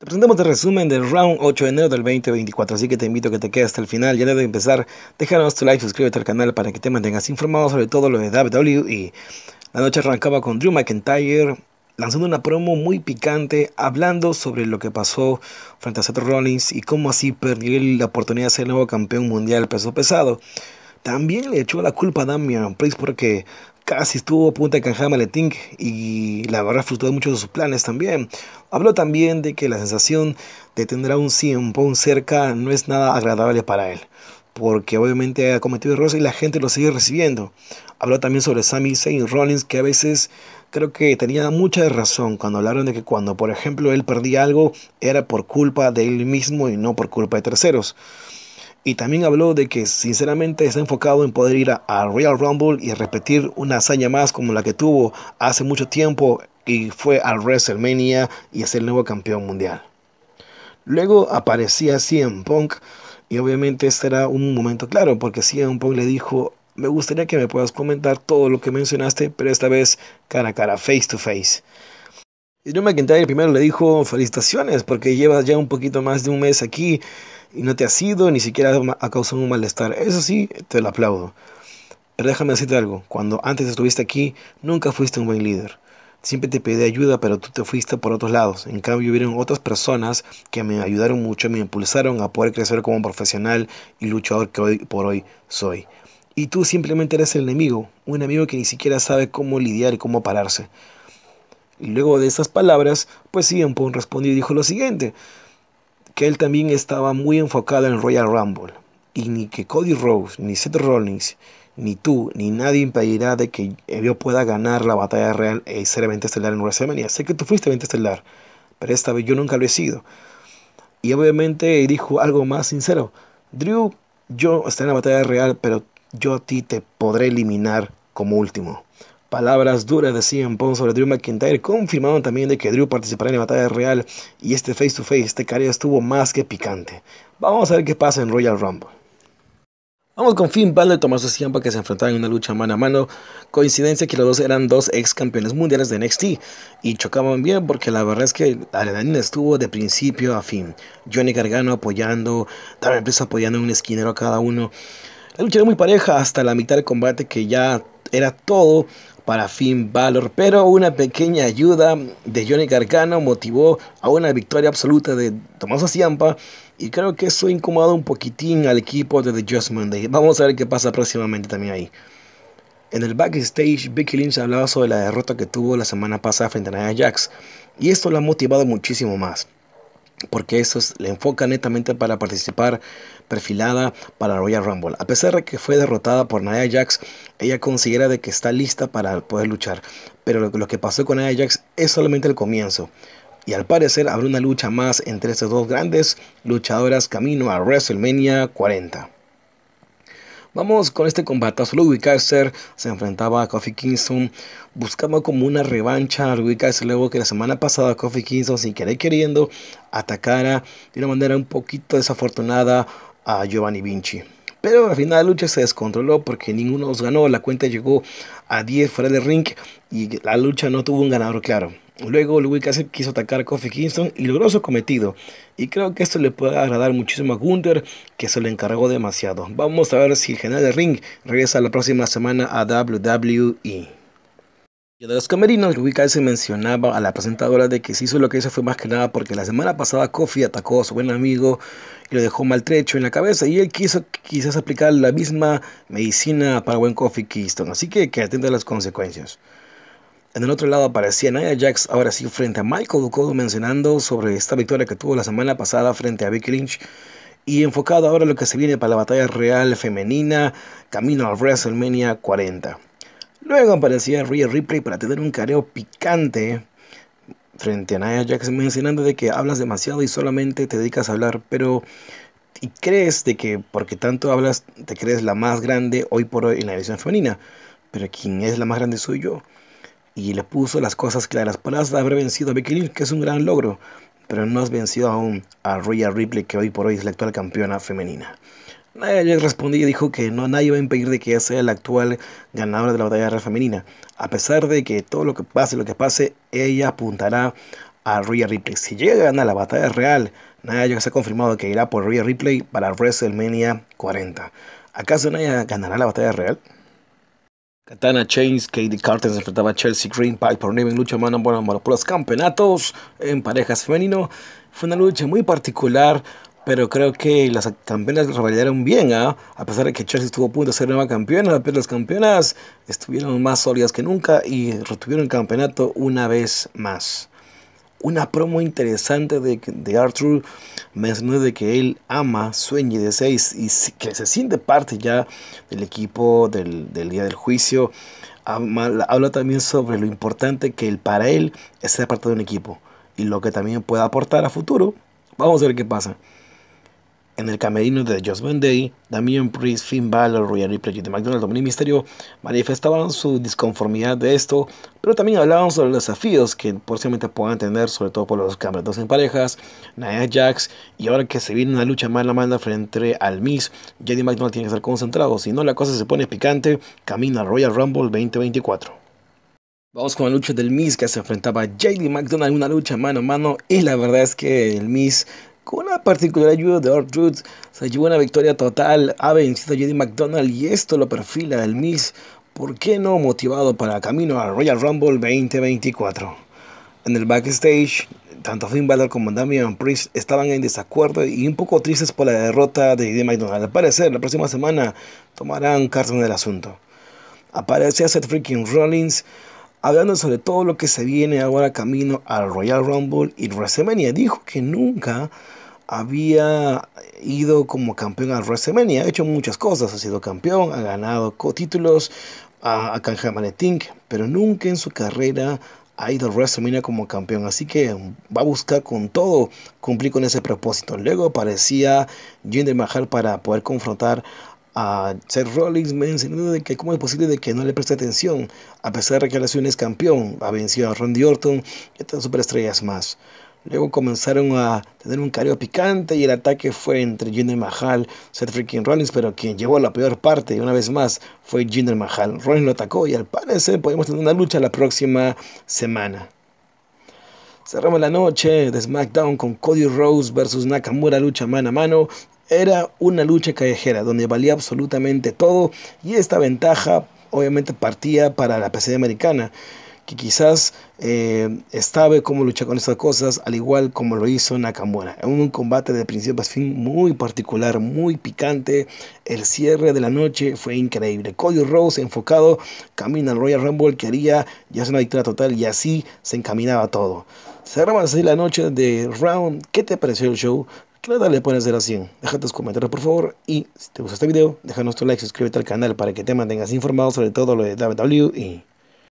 Te presentamos el resumen del round 8 de enero del 2024, así que te invito a que te quedes hasta el final. Ya de empezar, déjanos tu like, suscríbete al canal para que te mantengas informado sobre todo lo de WWE. La noche arrancaba con Drew McIntyre lanzando una promo muy picante, hablando sobre lo que pasó frente a Seth Rollins y cómo así perdió la oportunidad de ser el nuevo campeón mundial peso pesado. También le echó la culpa a Damian Priest porque casi estuvo a punta de canjear maletín y la verdad frustró muchos de sus planes también. Habló también de que la sensación de tener a un 100 cerca no es nada agradable para él, porque obviamente ha cometido errores y la gente lo sigue recibiendo. Habló también sobre Sammy Zayn Rollins, que a veces creo que tenía mucha razón cuando hablaron de que cuando, por ejemplo, él perdía algo, era por culpa de él mismo y no por culpa de terceros. Y también habló de que sinceramente está enfocado en poder ir a, Real Rumble y repetir una hazaña más como la que tuvo hace mucho tiempo y fue al WrestleMania y es el nuevo campeón mundial. Luego aparecía CM Punk y obviamente este era un momento claro porque CM Punk le dijo, me gustaría que me puedas comentar todo lo que mencionaste, pero esta vez cara a cara, face to face. Drew McIntyre primero le dijo felicitaciones porque llevas ya un poquito más de un mes aquí y no te has ido, ni siquiera ha causado un malestar. Eso sí, te lo aplaudo. Pero déjame decirte algo, cuando antes estuviste aquí, nunca fuiste un buen líder. Siempre te pedí ayuda, pero tú te fuiste por otros lados. En cambio, hubieron otras personas que me ayudaron mucho, me impulsaron a poder crecer como profesional y luchador que hoy por hoy soy. Y tú simplemente eres el enemigo, un amigo que ni siquiera sabe cómo lidiar y cómo pararse. Y luego de esas palabras, pues Pound respondió y dijo lo siguiente, que él también estaba muy enfocado en Royal Rumble, y ni que Cody Rhodes, ni Seth Rollins, ni tú, ni nadie impedirá de que yo pueda ganar la batalla real y ser evento estelar en WrestleMania. Sé que tú fuiste evento estelar, pero esta vez yo nunca lo he sido. Y obviamente dijo algo más sincero. Drew, yo estaré en la batalla real, pero yo a ti te podré eliminar como último. Palabras duras de CM Punk sobre Drew McIntyre, confirmaron también de que Drew participará en la batalla real y este face to face, este carrera estuvo más que picante. Vamos a ver qué pasa en Royal Rumble. Vamos con Finn Balor y Tommaso Ciampa que se enfrentaban en una lucha mano a mano. Coincidencia que los dos eran dos ex campeones mundiales de NXT y chocaban bien porque la verdad es que la estuvo de principio a fin. Johnny Gargano apoyando, Darren Priest apoyando un esquinero a cada uno. La lucha era muy pareja hasta la mitad del combate que ya era todo para Finn Balor, pero una pequeña ayuda de Johnny Gargano motivó a una victoria absoluta de Tomás Ciampa y creo que eso incomodado un poquitín al equipo de The Just Monday. Vamos a ver qué pasa próximamente también ahí. En el backstage, Becky Lynch hablaba sobre la derrota que tuvo la semana pasada frente a Nia Jax y esto lo ha motivado muchísimo más porque eso le enfoca netamente para participar perfilada para Royal Rumble. A pesar de que fue derrotada por Nia Jax, ella considera de que está lista para poder luchar. Pero lo, que pasó con Nia Jax es solamente el comienzo. Y al parecer habrá una lucha más entre estas dos grandes luchadoras camino a WrestleMania 40. Vamos con este combate. Solo Kaiser se enfrentaba a Kofi Kingston. Buscaba como una revancha a luego que la semana pasada Kofi Kingston sin querer queriendo atacara de una manera un poquito desafortunada a Giovanni Vinci. Pero al final la lucha se descontroló porque ninguno los ganó. La cuenta llegó a 10 fuera del ring y la lucha no tuvo un ganador claro. Luego Louis Cassidy quiso atacar a Kofi Kingston y logró su cometido. Y creo que esto le puede agradar muchísimo a Gunther, que se le encargó demasiado. Vamos a ver si el general de ring regresa la próxima semana a WWE de los camerinos, Rubí se mencionaba a la presentadora de que si hizo lo que hizo fue más que nada porque la semana pasada Kofi atacó a su buen amigo y lo dejó maltrecho en la cabeza y él quiso quizás aplicar la misma medicina para buen Kofi Kingston, así que que atenta a las consecuencias. En el otro lado aparecía Nia Jax ahora sí frente a Michael Ducodo mencionando sobre esta victoria que tuvo la semana pasada frente a Becky Lynch y enfocado ahora en lo que se viene para la batalla real femenina camino al WrestleMania 40. Luego aparecía Rhea Ripley para tener un careo picante frente a Nia Jackson mencionando de que hablas demasiado y solamente te dedicas a hablar, pero y crees de que porque tanto hablas te crees la más grande hoy por hoy en la división femenina, pero quien es la más grande soy yo. Y le puso las cosas claras, para haber vencido a Becky Lynch, que es un gran logro, pero no has vencido aún a Rhea Ripley, que hoy por hoy es la actual campeona femenina. Naya respondió y dijo que no, nadie va a impedir de que ella sea la actual ganadora de la batalla real femenina. A pesar de que todo lo que pase, lo que pase, ella apuntará a Rhea Ripley. Si llega a ganar la batalla real, Naya se ha confirmado que irá por Rhea Ripley para WrestleMania 40. ¿Acaso Naya ganará la batalla real? Katana Chains, Katie Carter se enfrentaba a Chelsea Green Pike por lucha mano a mano por los campeonatos en parejas femenino. Fue una lucha muy particular pero creo que las campeonas revalidaron bien, ¿ah? a pesar de que Chelsea estuvo a punto de ser nueva campeona, pero las campeonas estuvieron más sólidas que nunca y retuvieron el campeonato una vez más. Una promo interesante de, de Arthur mencionó de que él ama, sueña y desea y que se siente parte ya del equipo del, del día del juicio. Habla también sobre lo importante que para él es ser parte de un equipo y lo que también puede aportar a futuro. Vamos a ver qué pasa en el camerino de Just One Day, Damian Priest, Finn Balor, Royal Ripley, The McDonald's Dominic Misterio manifestaban su disconformidad de esto, pero también hablaban sobre los desafíos que posiblemente puedan tener, sobre todo por los campeonatos en parejas, Naya Jax, y ahora que se viene una lucha mala mano frente al Miss, JD McDonald tiene que estar concentrado, si no la cosa se pone picante, camina Royal Rumble 2024. Vamos con la lucha del Miz que se enfrentaba a JD McDonald una lucha mano a mano y la verdad es que el Miz con la particular ayuda de Art se llevó una victoria total, ha vencido a JD McDonald y esto lo perfila el Miss, ¿por qué no motivado para camino al Royal Rumble 2024? En el backstage, tanto Finn Balor como Damian Priest estaban en desacuerdo y un poco tristes por la derrota de JD McDonald. Al parecer, la próxima semana tomarán cartas en el asunto. Aparece Seth Freaking Rollins hablando sobre todo lo que se viene ahora camino al Royal Rumble y WrestleMania. Dijo que nunca había ido como campeón al WrestleMania, ha hecho muchas cosas, ha sido campeón, ha ganado títulos, a a pero nunca en su carrera ha ido al WrestleMania como campeón, así que va a buscar con todo cumplir con ese propósito. Luego aparecía Jinder Mahal para poder confrontar a Seth Rollins, mencionando de que cómo es posible de que no le preste atención, a pesar de que la es campeón, ha vencido a Randy Orton y otras superestrellas más. Luego comenzaron a tener un cariño picante y el ataque fue entre Jinder Mahal, Seth freaking Rollins, pero quien llevó la peor parte, y una vez más, fue Jinder Mahal. Rollins lo atacó y al parecer podemos tener una lucha la próxima semana. Cerramos la noche de SmackDown con Cody Rose versus Nakamura, lucha mano a mano. Era una lucha callejera donde valía absolutamente todo y esta ventaja obviamente partía para la PC americana que quizás eh, sabe cómo luchar con estas cosas, al igual como lo hizo Nakamura. En un combate de principio a fin muy particular, muy picante. El cierre de la noche fue increíble. Cody Rose enfocado, camina al Royal Rumble, quería ya es una victoria total y así se encaminaba todo. Cerramos así la noche de Round. ¿Qué te pareció el show? le pones de la 100. Deja tus comentarios por favor. Y si te gustó este video, déjanos tu like, suscríbete al canal para que te mantengas informado sobre todo lo de WWE.